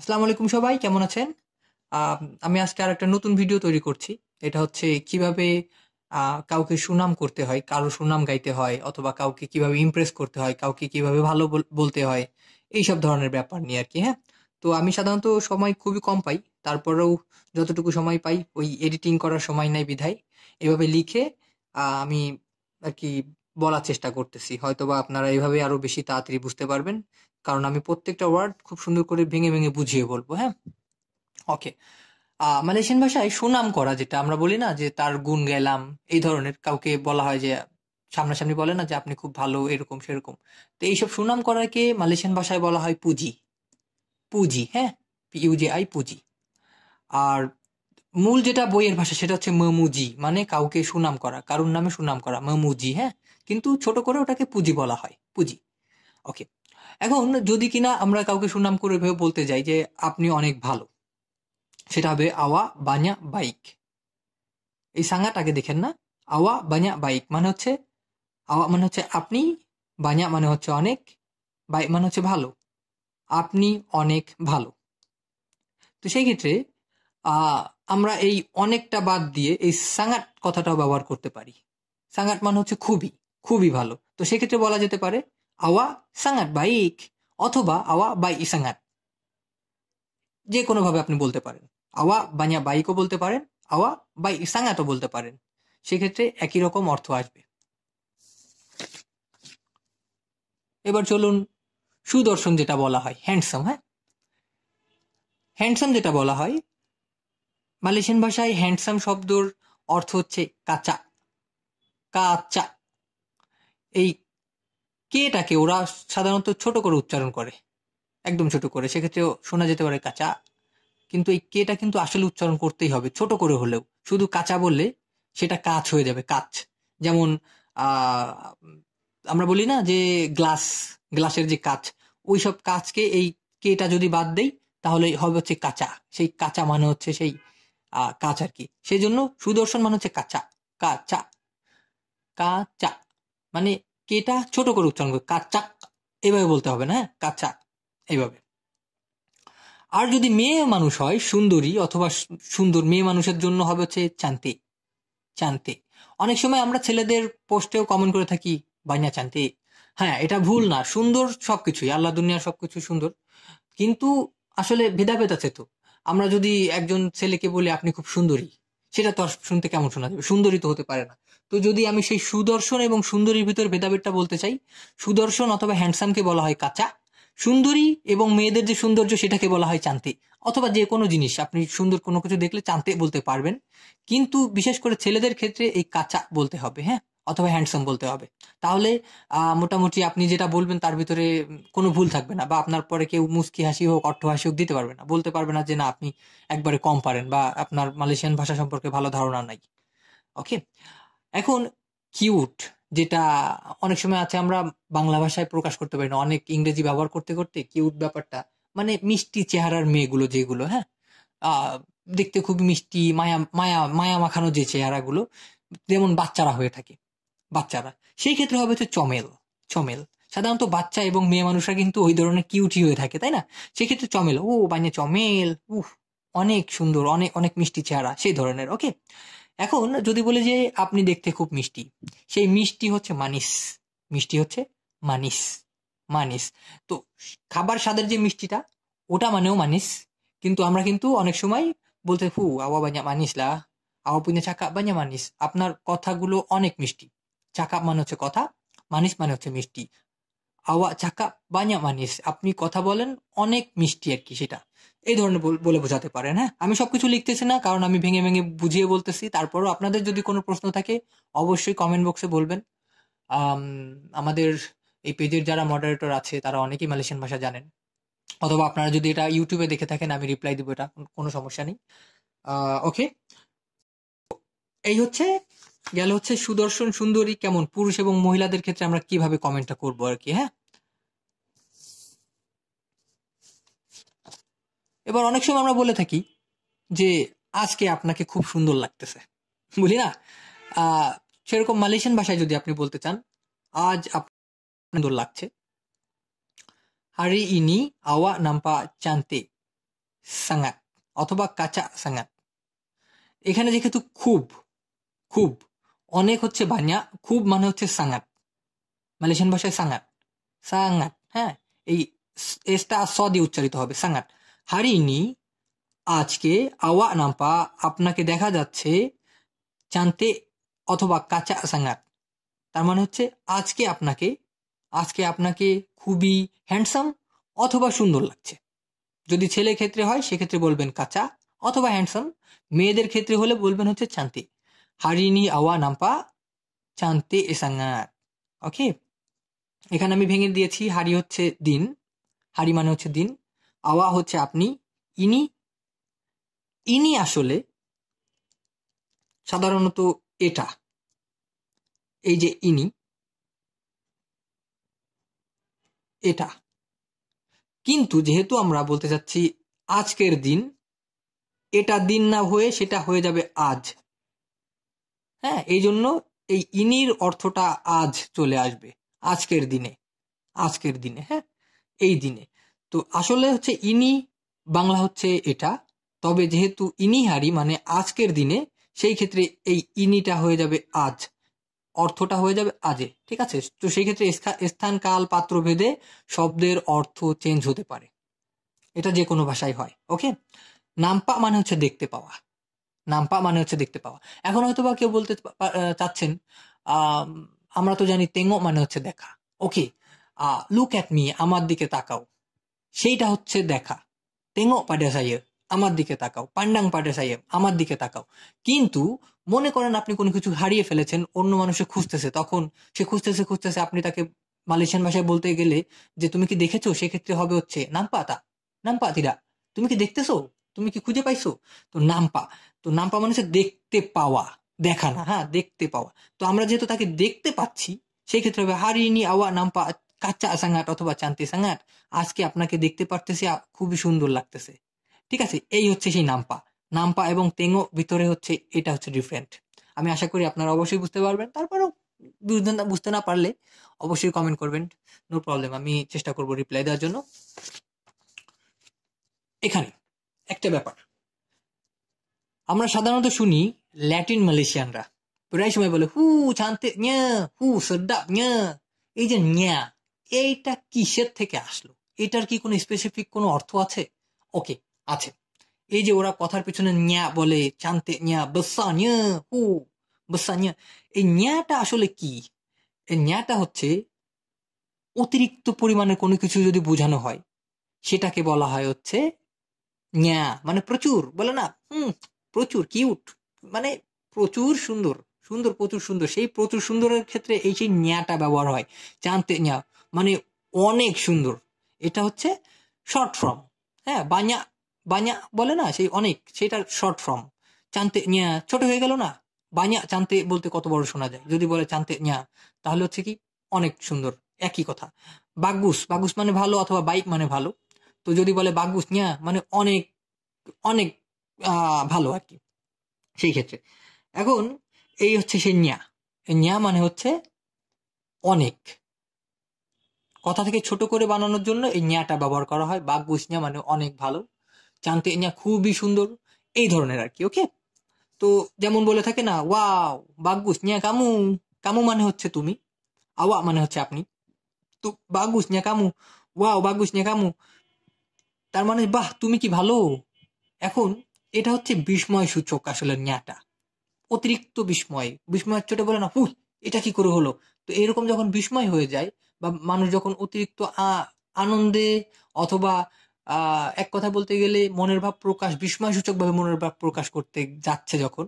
আসসালামু আলাইকুম সবাই কেমন আছেন আমি আজকে আর একটা নতুন ভিডিও তৈরি করছি এটা হচ্ছে কিভাবে কাউকে সুনাম করতে হয় কারো সুনাম গাইতে হয় অথবা কাউকে কিভাবে ইমপ্রেস করতে হয় কাউকে কিভাবে ভালো বলতে হয় এই সব ধরনের ব্যাপার নিয়ে আর কি হ্যাঁ তো আমি সাধারণত সময় খুবই কম পাই তারপরেও যতটুকু সময় পাই ওই এডিটিং করার সময় নাই বিধায় এভাবে লিখে আমি আর কি বলার চেষ্টা করতেছি হয়তোবা আপনারা এভাবে আরো বেশি তাড়াতাড়ি বুঝতে পারবেন কারণ আমি প্রত্যেকটা ওয়ার্ড খুব সুন্দর করে ভেঙে ভেঙে বুঝিয়ে বলবো হ্যাঁ ওকে মালয়েশিয়ান ভাষায় সুনাম করা যেটা আমরা বলি না যে তার গুণ গেলাম এই ধরনের কাউকে বলা হয় যে সামনাসামনি বলে না যে আপনি খুব ভালো এরকম সেরকম তো এইসব সুনাম করাকে মালয়েশিয়ান ভাষায় বলা হয় পুঁজি পুঁজি হ্যাঁ ইউজে আই পুঁজি আর মূল যেটা বইয়ের ভাষা সেটা হচ্ছে মমুজি মানে কাউকে সুনাম করা কারুর নামে সুনাম করা মমুজি হ্যাঁ কিন্তু ছোট করে ওটাকে পুঁজি বলা হয় পুঁজি ওকে এখন যদি কিনা আমরা কাউকে সুনাম করে ভেবে বলতে যাই যে আপনি অনেক ভালো সেটা হবে আওয়া বানিয়া বাইক এই সাঙ্গাটাকে দেখেন না আওয়া বানিয়া বাইক মানে হচ্ছে আওয়া মানে হচ্ছে আপনি বানিয়া মানে হচ্ছে অনেক বাইক মানে হচ্ছে ভালো আপনি অনেক ভালো তো সেই ক্ষেত্রে আমরা এই অনেকটা বাদ দিয়ে এই সাঙ্গাট কথাটাও ব্যবহার করতে পারি সাঙ্গাট মানে হচ্ছে খুবই খুবই ভালো তো সেক্ষেত্রে বলা যেতে পারে আওয়া sangat বাইক অথবা আওয়া বাই ইসাঙ্গাত যে কোনোভাবে আপনি বলতে পারেন আওয়া বানিয়া বাইকও বলতে পারেন আওয়া বাই ইসাঙ্গাতও বলতে পারেন সেক্ষেত্রে একই রকম অর্থ আসবে এবার চলুন সুদর্শন যেটা বলা হয় হ্যান্ডসাম হ্যাঁ হ্যান্ডসাম যেটা বলা হয় মালয়েশিয়ান ভাষায় হ্যান্ডসাম শব্দর অর্থ হচ্ছে কাঁচা কাঁচা এই কেটাকে ওরা সাধারণত ছোট করে উচ্চারণ করে একদম ছোট করে সেক্ষেত্রে শোনা যেতে পারে কাঁচা কিন্তু এই কেটা কিন্তু আসলে উচ্চারণ করতেই হবে ছোট করে হলেও শুধু কাঁচা বললে সেটা কাচ হয়ে যাবে কাচ যেমন আমরা বলি না যে গ্লাস গ্লাসের যে কাচ ওই সব কাচকে এই কেটা যদি বাদ দেই তাহলে হবে হচ্ছে কাঁচা সেই কাঁচা মানে হচ্ছে সেই কাঁচ আর কি সেই জন্য সুদর্শন মানে হচ্ছে কাঁচা কাঁচা কাঁচা মানে কেটা ছোট করে উচ্চারণ করবে কাচ্চাক এভাবে বলতে হবে না হ্যাঁ কাচ্চাক এইভাবে আর যদি মেয়ে মানুষ হয় সুন্দরী অথবা সুন্দর মেয়ে মানুষের জন্য হবে হচ্ছে চান্তে চান্তে অনেক সময় আমরা ছেলেদের পোস্টেও কমেন্ট করে থাকি বাইনা চান্তে হ্যাঁ এটা ভুল না সুন্দর সবকিছুই আল্লাহ দুনিয়া সবকিছু সুন্দর কিন্তু আসলে ভেদাভেদ আছে তো আমরা যদি একজন ছেলেকে বলি আপনি খুব সুন্দরী সেটা তো শুনতে কেমন শোনা যাবে সুন্দরী তো হতে পারে না তো যদি আমি সেই সুদর্শন এবং সুন্দরীর ভিতর ভেদাভেদটা বলতে চাই সুদর্শন অথবা হ্যান্ডসামকে বলা হয় কাঁচা সুন্দরী এবং মেয়েদের যে সৌন্দর্য সেটাকে বলা হয় চান্তি অথবা যে কোনো জিনিস আপনি সুন্দর কোনো কিছু দেখলে চান্তে বলতে পারবেন কিন্তু বিশেষ করে ছেলেদের ক্ষেত্রে এই কাঁচা বলতে হবে হ্যাঁ অথবা হ্যান্ডসাম বলতে হবে তাহলে মোটামুটি আপনি যেটা বলবেন তার ভিতরে কোনো ভুল থাকবে না বা আপনার পরে কেউ মুস্কি হাসি হোক অট্ট হাসি হোক দিতে পারবে না বলতে পারবে না যে না আপনি একবারে কম পারেন বা আপনার মালয়েশিয়ান ভাষা সম্পর্কে ভালো ধারণা নাই ওকে এখন কিউট যেটা অনেক সময় আছে আমরা বাংলা ভাষায় প্রকাশ করতে পারি না অনেক ইংরেজি ব্যবহার করতে করতে কিউট ব্যাপারটা মানে মিষ্টি চেহারার মেয়েগুলো যেগুলো হ্যাঁ দেখতে খুব মিষ্টি মায়া মায়া মায়া মাখানো যে চেহারাগুলো যেমন বাচ্চারা হয়ে থাকে বাচ্চারা সেই ক্ষেত্রে হবে হচ্ছে চমেল চমেল সাধারণত বাচ্চা এবং মেয়ে মানুষরা কিন্তু ওই ধরনের কিউটি হয়ে থাকে তাই না সেক্ষেত্রে চমেল ও বানিয়ে চমেল উহ অনেক সুন্দর অনেক অনেক মিষ্টি চেহারা সেই ধরনের ওকে এখন যদি বলি যে আপনি দেখতে খুব মিষ্টি সেই মিষ্টি হচ্ছে মানিস মিষ্টি হচ্ছে মানিস মানিস তো খাবার স্বাদের যে মিষ্টিটা ওটা মানেও মানিস কিন্তু আমরা কিন্তু অনেক সময় বলতে ফু আওয়া বাঞ্জা লা আওয়া পুঁজে চাকা বাঞ্জা মানিস আপনার কথাগুলো অনেক মিষ্টি চাকা মানে হচ্ছে কথা মানিস মানে হচ্ছে মিষ্টি আওয়া চাকা বাঞ্জা মানিস আপনি কথা বলেন অনেক মিষ্টি আর কি সেটা এই ধরনের বলে বোঝাতে পারেন হ্যাঁ আমি সবকিছু লিখতেছি না কারণ আমি ভেঙে ভেঙে বুঝিয়ে বলতেছি তারপরও আপনাদের যদি কোনো প্রশ্ন থাকে অবশ্যই কমেন্ট বক্সে বলবেন আমাদের এই পেজের যারা মডারেটর আছে তারা অনেকেই মালয়েশিয়ান ভাষা জানেন অথবা আপনারা যদি এটা ইউটিউবে দেখে থাকেন আমি রিপ্লাই দেবো এটা কোনো সমস্যা নেই ওকে এই হচ্ছে গেল হচ্ছে সুদর্শন সুন্দরী কেমন পুরুষ এবং মহিলাদের ক্ষেত্রে আমরা কিভাবে কমেন্টটা করবো আর কি হ্যাঁ এবার অনেক সময় আমরা বলে থাকি যে আজকে আপনাকে খুব সুন্দর লাগতেছে বুঝলি না সেরকম মালয়েশিয়ান ভাষায় যদি আপনি বলতে চান আজ আপনার সুন্দর লাগছে হারি ইনি আওয়া নাম্পা চান্তে সাঙ্গাত অথবা কাঁচা সাঙ্গাত এখানে যেহেতু খুব খুব অনেক হচ্ছে বানিয়া খুব মানে হচ্ছে সাঙ্গাত মালয়েশিয়ান ভাষায় সাঙ্গাত সাঙ্গাত হ্যাঁ এই এসটা স দিয়ে উচ্চারিত হবে সাঙ্গাত হারিনি আজকে আওয়া নাম্পা আপনাকে দেখা যাচ্ছে জানতে অথবা কাঁচা সাঙ্গাত তার মানে হচ্ছে আজকে আপনাকে আজকে আপনাকে খুবই হ্যান্ডসাম অথবা সুন্দর লাগছে যদি ছেলে ক্ষেত্রে হয় সেক্ষেত্রে বলবেন কাঁচা অথবা হ্যান্ডসাম মেয়েদের ক্ষেত্রে হলে বলবেন হচ্ছে চান্তি হারিনি আওয়া নাম্পা চান্তি এসাঙ্গার ওকে এখানে আমি ভেঙে দিয়েছি হারি হচ্ছে দিন হারি মানে হচ্ছে দিন আওয়া হচ্ছে আপনি ইনি ইনি আসলে সাধারণত এটা এই যে ইনি এটা কিন্তু যেহেতু আমরা বলতে চাচ্ছি আজকের দিন এটা দিন না হয়ে সেটা হয়ে যাবে আজ হ্যাঁ এই জন্য এই ইনির অর্থটা আজ চলে আসবে আজকের দিনে আজকের দিনে হ্যাঁ এই দিনে তো আসলে হচ্ছে ইনি বাংলা হচ্ছে এটা তবে যেহেতু ইনিহারি মানে আজকের দিনে সেই ক্ষেত্রে এই ইনিটা হয়ে যাবে আজ অর্থটা হয়ে যাবে আজে ঠিক আছে তো সেই ক্ষেত্রে স্থান কাল পাত্র ভেদে শব্দের অর্থ চেঞ্জ হতে পারে এটা যে কোনো ভাষায় হয় ওকে নাম্পা মানে হচ্ছে দেখতে পাওয়া নাম্পা মানে হচ্ছে দেখতে পাওয়া এখন হয়তো বা কেউ বলতে চাচ্ছেন আমরা তো জানি তেঙ্গো মানে হচ্ছে দেখা ওকে লুক অ্যাট মি আমার দিকে তাকাও সেইটা হচ্ছে দেখা তেঙো সাইয়ে আমার দিকে তাকাও পান্ডাং পাডে সাইয়ে আমার দিকে তাকাও কিন্তু মনে করেন আপনি কোনো কিছু হারিয়ে ফেলেছেন অন্য মানুষে খুঁজতেছে তখন সে খুঁজতেছে খুঁজতেছে আপনি তাকে মালয়েশিয়ান ভাষায় বলতে গেলে যে তুমি কি দেখেছো সেক্ষেত্রে হবে হচ্ছে নামপাতা নামপাতিরা তুমি কি দেখতেছো তুমি কি খুঁজে পাইছো তো নামপা তো নামপা মানুষের দেখতে পাওয়া দেখা না হ্যাঁ দেখতে পাওয়া তো আমরা যেহেতু তাকে দেখতে পাচ্ছি সেই ক্ষেত্রে হবে হারিনি আওয়া নাম্পা কাচ্চা আসাঙ্গাট অথবা চান্তি সাঙ্গাট আজকে আপনাকে দেখতে পারতেছি খুবই সুন্দর লাগতেছে ঠিক আছে এই হচ্ছে সেই নাম্পা নাম্পা এবং তেঙ্গো ভিতরে হচ্ছে এটা হচ্ছে ডিফারেন্ট আমি আশা করি আপনারা অবশ্যই বুঝতে পারবেন তারপরেও বুঝতে না বুঝতে না পারলে অবশ্যই কমেন্ট করবেন নো প্রবলেম আমি চেষ্টা করব রিপ্লাই দেওয়ার জন্য এখানে একটা ব্যাপার আমরা সাধারণত শুনি ল্যাটিন মালয়েশিয়ানরা প্রায় সময় বলে হু ছান্তে হু সদ্দা এই যে ন্যা এইটা কিসের থেকে আসলো এটার কি কোনো স্পেসিফিক কোনো অর্থ আছে ওকে আছে এই যে ওরা কথার পিছনে ন্যা বলে চানতে ন্যা বসা নিয়া হু বসা নিয়া এই ন্যাটা আসলে কি এই ন্যাটা হচ্ছে অতিরিক্ত পরিমাণে কোনো কিছু যদি বোঝানো হয় সেটাকে বলা হয় হচ্ছে ন্যা মানে প্রচুর বলে না হুম প্রচুর কিউট মানে প্রচুর সুন্দর সুন্দর প্রচুর সুন্দর সেই প্রচুর সুন্দরের ক্ষেত্রে এই সেই ন্যাটা ব্যবহার হয় চানতে ন্যা মানে অনেক সুন্দর এটা হচ্ছে শর্ট ফর্ম হ্যাঁ বাঁয়া বাঁয়া বলে না সেই অনেক সেটার শর্ট ফর্ম চানতে নিয়া ছোট হয়ে গেল না বাঁয়া চানতে বলতে কত বড় শোনা যায় যদি বলে চানতে নিয়া তাহলে হচ্ছে কি অনেক সুন্দর একই কথা বাগুস বাগুস মানে ভালো অথবা বাইক মানে ভালো তো যদি বলে বাগুস নিয়া মানে অনেক অনেক ভালো আর কি সেই ক্ষেত্রে এখন এই হচ্ছে সেই নিয়া নিয়া মানে হচ্ছে অনেক কথা থেকে ছোট করে বানানোর জন্য এই ন্যাটা ব্যবহার করা হয় বাঘ বুসনিয়া মানে অনেক ভালো জানতে ন্যা খুবই সুন্দর এই ধরনের আর কি ওকে তো যেমন বলে থাকে না ওয়াও বাগুস ন্যা কামু কামু মানে হচ্ছে তুমি আওয়া মানে হচ্ছে আপনি তো বাগুস ন্যা কামু ওয়াও বাগুস ন্যা কামু তার মানে বাহ তুমি কি ভালো এখন এটা হচ্ছে বিস্ময় সূচক আসলে ন্যাটা অতিরিক্ত বিস্ময় বিস্ময় চোটে বলে না হু এটা কি করে হলো তো এরকম যখন বিস্ময় হয়ে যায় বা মানুষ যখন অতিরিক্ত আনন্দে অথবা এক কথা বলতে গেলে মনের ভাব প্রকাশ বিস্ময়সূচকভাবে মনের ভাব প্রকাশ করতে যাচ্ছে যখন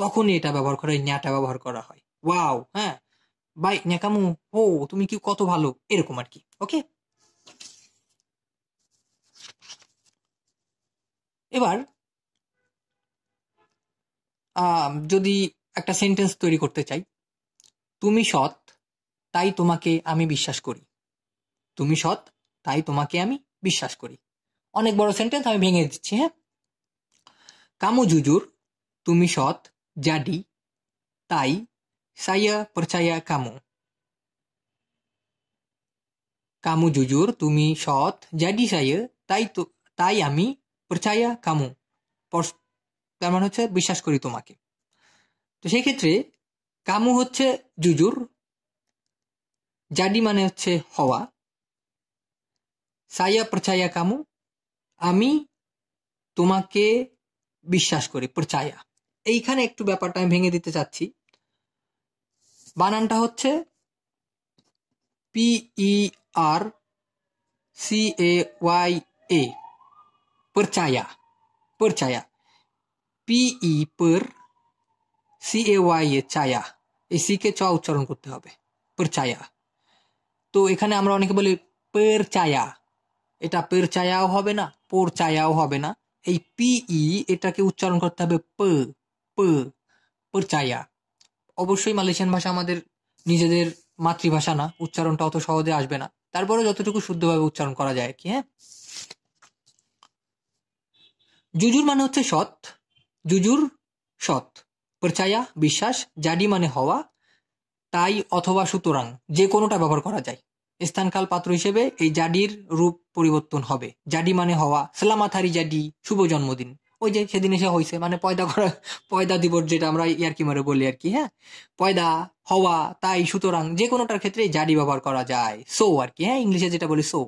তখনই এটা ব্যবহার করা হয় ন্যাটা ব্যবহার করা হয় ওয়াও হ্যাঁ বাই ন্যাকামু ও তুমি কি কত ভালো এরকম আর কি ওকে এবার যদি একটা সেন্টেন্স তৈরি করতে চাই তুমি সৎ তাই তোমাকে আমি বিশ্বাস করি তুমি সৎ তাই তোমাকে আমি বিশ্বাস করি অনেক বড় সেন্টেন্স আমি ভেঙে দিচ্ছি হ্যাঁ কামু জুজুর তুমি সৎ জাডি তাই সাইয়া পরচাইয়া কামু কামু জুজুর তুমি সৎ জাডি সাইয়া তাই তো তাই আমি পরচাইয়া কামু তার মানে হচ্ছে বিশ্বাস করি তোমাকে তো সেক্ষেত্রে কামু হচ্ছে জুজুর Jadi মানে হচ্ছে হওয়া সাইয়া প্রচায়া কামু আমি তোমাকে বিশ্বাস করি প্রচায়া এইখানে একটু ব্যাপারটা আমি ভেঙে দিতে চাচ্ছি বানানটা হচ্ছে পিই আর সি এ ওয়াই এ পরচায়া পরচায়া পিই পর সি এ ওয়াই এ চায়া এই সি কে চ উচ্চারণ করতে হবে পরচায়া তো এখানে আমরা অনেকে বলি পের চায়া এটা পের চায়াও হবে না পোর চায়াও হবে না এই পিই এটাকে উচ্চারণ করতে হবে প চায়া অবশ্যই মালয়েশিয়ান ভাষা আমাদের নিজেদের মাতৃভাষা না উচ্চারণটা অত সহজে আসবে না তারপরে যতটুকু শুদ্ধভাবে উচ্চারণ করা যায় কি হ্যাঁ জুজুর মানে হচ্ছে সৎ জুজুর সৎ পরচায়া বিশ্বাস জাডি মানে হওয়া তাই অথবা সুতরাং যে কোনোটা ব্যবহার করা যায় স্থানকাল পাত্র হিসেবে এই জাডির রূপ পরিবর্তন হবে জাডি মানে হওয়া সালামাথারি জাডি শুভ জন্মদিন ওই যে সেদিন এসে হয়েছে মানে পয়দা করা পয়দা দিবস যেটা আমরা কি মারে বলি আর কি হ্যাঁ পয়দা হওয়া তাই সুতরাং যে কোনোটার ক্ষেত্রে জাডি ব্যবহার করা যায় সো আর কি হ্যাঁ ইংলিশে যেটা বলি so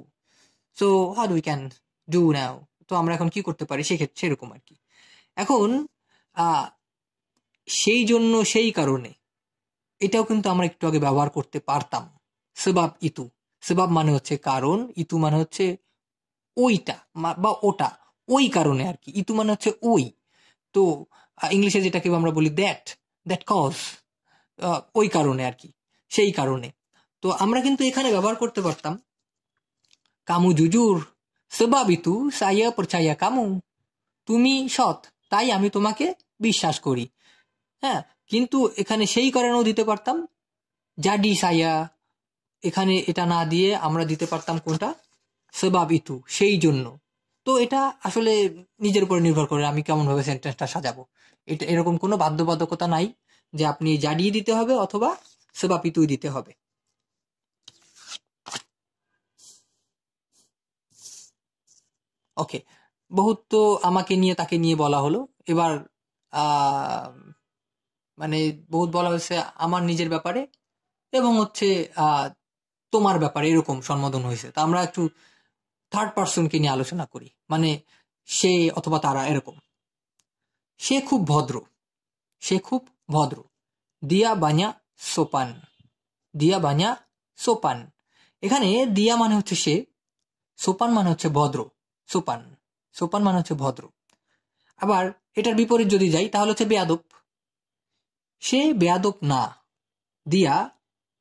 so what we can do now তো আমরা এখন কি করতে পারি সেক্ষেত্রে সেরকম আর কি এখন সেই জন্য সেই কারণে এটাও কিন্তু আমরা একটু আগে ব্যবহার করতে পারতাম সেবাব ইতু সেবাব মানে হচ্ছে কারণ ইতু মানে হচ্ছে ওইটা বা ওটা ওই কারণে আর কি ইতু মানে হচ্ছে ওই তো ইংলিশে যেটাকে আমরা বলি দ্যাট দ্যাট কজ ওই কারণে আর কি সেই কারণে তো আমরা কিন্তু এখানে ব্যবহার করতে পারতাম কামু জুজুর সেবাব ইতু সাইয়া পরছাইয়া কামু তুমি সৎ তাই আমি তোমাকে বিশ্বাস করি হ্যাঁ কিন্তু এখানে সেই কারণেও দিতে পারতাম জাডি সাইয়া এখানে এটা না দিয়ে আমরা দিতে পারতাম কোনটা সেবাব ইতু সেই জন্য তো এটা আসলে নিজের উপরে নির্ভর করে আমি কেমনভাবে সেন্টেন্সটা সাজাবো এটা এরকম কোনো বাধ্যবাধকতা নাই যে আপনি জাডিয়ে দিতে হবে অথবা সেবা পিতুই দিতে হবে ওকে বহুত তো আমাকে নিয়ে তাকে নিয়ে বলা হলো এবার মানে বহুত বলা হয়েছে আমার নিজের ব্যাপারে এবং হচ্ছে তোমার ব্যাপারে এরকম সম্বোধন হয়েছে তা আমরা একটু থার্ড পার্সনকে নিয়ে আলোচনা করি মানে সে অথবা তারা এরকম সে খুব ভদ্র সে খুব ভদ্র দিয়া বানিয়া সোপান দিয়া বানিয়া সোপান এখানে দিয়া মানে হচ্ছে সে সোপান মানে হচ্ছে ভদ্র সোপান সোপান মানে হচ্ছে ভদ্র আবার এটার বিপরীত যদি যাই তাহলে হচ্ছে বেয়াদব সে বেয়াদক না দিয়া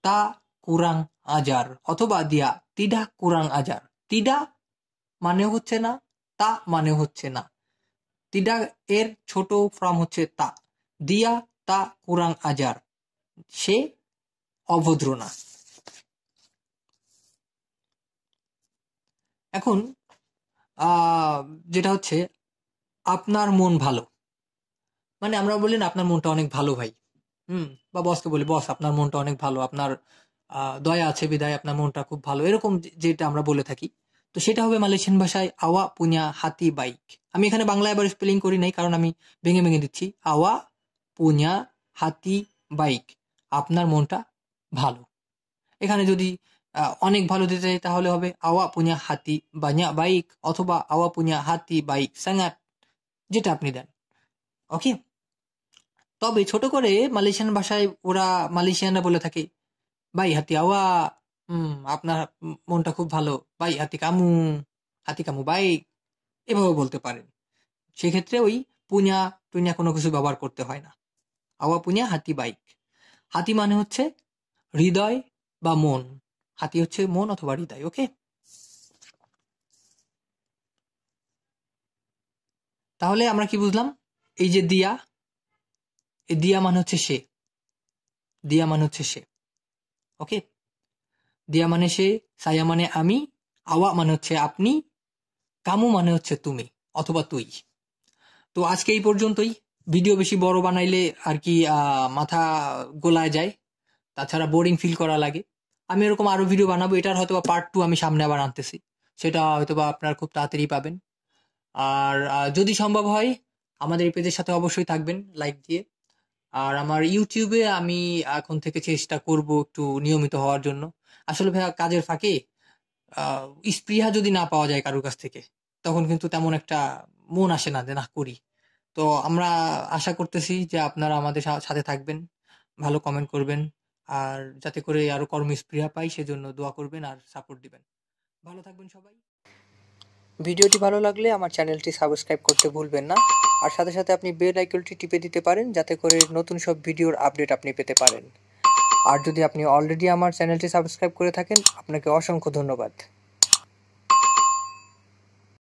তা কুরাং আজার অথবা দিয়া তিডা কুরাং আজার তিডা মানে হচ্ছে না তা মানে হচ্ছে না তিডা এর ছোট ফর্ম হচ্ছে তা দিয়া তা কুরাং আজার সে অভদ্র না এখন যেটা হচ্ছে আপনার মন ভালো মানে আমরা বললেন আপনার মনটা অনেক ভালো ভাই হুম বা বসকে বলি বস আপনার মনটা অনেক ভালো আপনার দয়া আছে বিদায় আপনার মনটা খুব ভালো এরকম যেটা আমরা বলে থাকি তো সেটা হবে মালয়েশিয়ান ভাষায় আওয়া পুনিয়া হাতি বাইক আমি এখানে বাংলায় এবার স্পেলিং করি নাই কারণ আমি ভেঙে ভেঙে দিচ্ছি আওয়া পুনিয়া হাতি বাইক আপনার মনটা ভালো এখানে যদি অনেক ভালো দিতে চাই তাহলে হবে আওয়া পুনিয়া হাতি বানিয়া বাইক অথবা আওয়া পুনিয়া হাতি বাইক সাঙ্গাত যেটা আপনি দেন ওকে তবে ছোট করে মালয়েশিয়ান ভাষায় ওরা মালয়েশিয়ানা বলে থাকে বাই হাতি আওয়া হুম আপনার মনটা খুব ভালো বাই হাতি কামু হাতি কামু বাই এভাবে বলতে পারেন সেক্ষেত্রে ওই পুনিয়া টুনিয়া কোনো কিছু ব্যবহার করতে হয় না আওয়া পুনিয়া হাতি বাইক হাতি মানে হচ্ছে হৃদয় বা মন হাতি হচ্ছে মন অথবা হৃদয় ওকে তাহলে আমরা কি বুঝলাম এই যে দিয়া এ দিয়া মানে হচ্ছে সে দিয়া মানে হচ্ছে সে ওকে দিয়া মানে সে সায়া মানে আমি আওয়া মানে হচ্ছে আপনি কামু মানে হচ্ছে তুমি অথবা তুই তো আজকে এই পর্যন্তই ভিডিও বেশি বড় বানাইলে আর কি মাথা গোলায় যায় তাছাড়া বোরিং ফিল করা লাগে আমি এরকম আরও ভিডিও বানাবো এটার হয়তো পার্ট টু আমি সামনে আবার আনতেছি সেটা হয়তো বা আপনার খুব তাড়াতাড়ি পাবেন আর যদি সম্ভব হয় আমাদের এই পেজের সাথে অবশ্যই থাকবেন লাইক দিয়ে আর আমার ইউটিউবে আমি এখন থেকে চেষ্টা করব একটু নিয়মিত হওয়ার জন্য আসলে ভাইয়া কাজের ফাঁকে স্পৃহা যদি না পাওয়া যায় কারোর কাছ থেকে তখন কিন্তু তেমন একটা মন আসে না যে না করি তো আমরা আশা করতেছি যে আপনারা আমাদের সাথে থাকবেন ভালো কমেন্ট করবেন আর যাতে করে আরো কর্মস্পৃহা পাই সেজন্য দোয়া করবেন আর সাপোর্ট দিবেন ভালো থাকবেন সবাই ভিডিওটি ভালো লাগলে আমার চ্যানেলটি সাবস্ক্রাইব করতে ভুলবেন না আর সাথে সাথে আপনি বেল আইকনটি টিপে দিতে পারেন যাতে করে নতুন সব ভিডিওর আপডেট আপনি পেতে পারেন আর যদি আপনি অলরেডি আমার চ্যানেলটি সাবস্ক্রাইব করে থাকেন আপনাকে অসংখ্য ধন্যবাদ